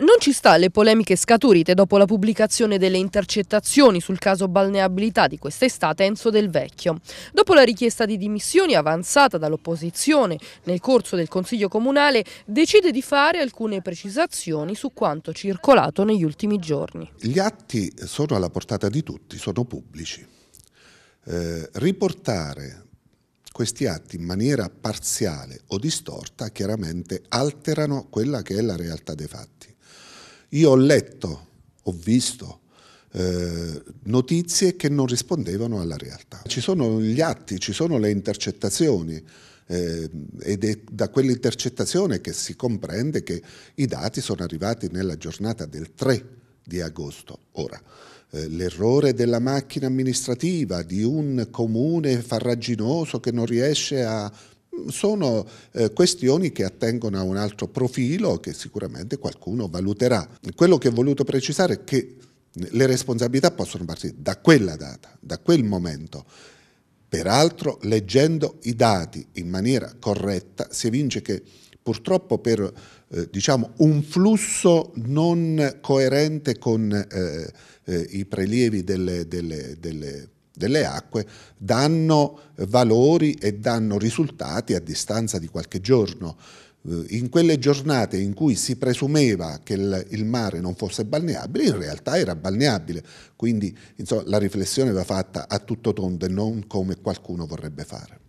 Non ci sta alle polemiche scaturite dopo la pubblicazione delle intercettazioni sul caso balneabilità di quest'estate Enzo Del Vecchio. Dopo la richiesta di dimissioni avanzata dall'opposizione nel corso del Consiglio Comunale, decide di fare alcune precisazioni su quanto circolato negli ultimi giorni. Gli atti sono alla portata di tutti, sono pubblici. Eh, riportare questi atti in maniera parziale o distorta chiaramente alterano quella che è la realtà dei fatti. Io ho letto, ho visto eh, notizie che non rispondevano alla realtà. Ci sono gli atti, ci sono le intercettazioni eh, ed è da quell'intercettazione che si comprende che i dati sono arrivati nella giornata del 3 di agosto. Ora, eh, l'errore della macchina amministrativa, di un comune farraginoso che non riesce a sono eh, questioni che attengono a un altro profilo che sicuramente qualcuno valuterà. Quello che ho voluto precisare è che le responsabilità possono partire da quella data, da quel momento. Peraltro, leggendo i dati in maniera corretta, si evince che purtroppo per eh, diciamo, un flusso non coerente con eh, eh, i prelievi delle, delle, delle delle acque danno valori e danno risultati a distanza di qualche giorno. Eh, in quelle giornate in cui si presumeva che il, mare non fosse balneabile, in realtà era balneabile, quindi insomma, la riflessione va fatta a tutto tondo e non come qualcuno vorrebbe fare.